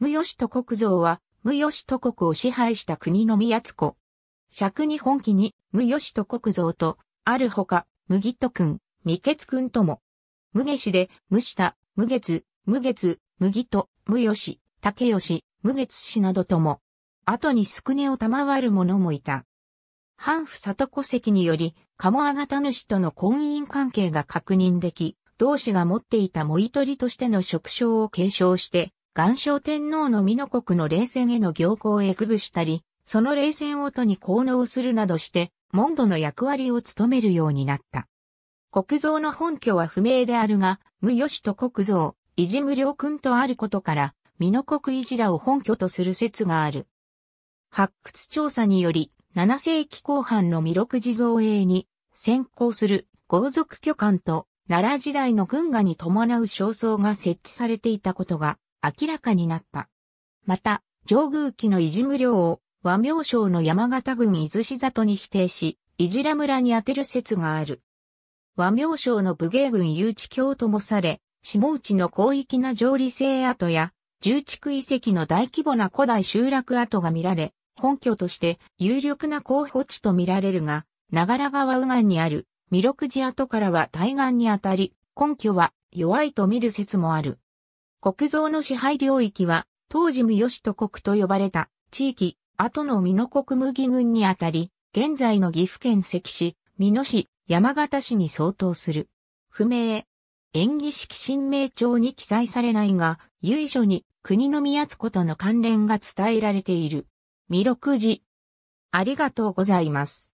無義と国像は、無義と国を支配した国の宮津子。尺に本気に、無義と国像と、あるほか、麦と君、未決君とも。無下氏で、無下、無月、無月、麦と、無義、竹義、無月氏などとも。後に宿根を賜る者もいた。半府里戸籍により、鴨が方主との婚姻関係が確認でき、同氏が持っていたもい取りとしての職称を継承して、岩正天皇の美濃国の冷戦への行幸へくぶしたり、その冷戦を音に効能するなどして、モンドの役割を務めるようになった。国蔵の本拠は不明であるが、無義と国蔵、維持無良君とあることから、美濃国維持らを本拠とする説がある。発掘調査により、7世紀後半の弥勒地造営に先行する豪族巨漢と奈良時代の軍画に伴う焦燥が設置されていたことが明らかになった。また、上宮機のいじ無料を和名省の山形郡伊豆市里に否定し、いじら村に当てる説がある。和名省の武芸軍誘致教ともされ、下内の広域な上理性跡や、重築遺跡の大規模な古代集落跡が見られ、本拠として有力な候補地と見られるが、長良川右岸にある、弥勒寺跡からは対岸にあたり、根拠は弱いと見る説もある。国蔵の支配領域は、当時三好都国と呼ばれた地域、後の美濃国麦郡にあたり、現在の岐阜県関市、美濃市、山形市に相当する。不明。演技式新名帳に記載されないが、由緒に国の宮津ことの関連が伝えられている。未録寺。ありがとうございます。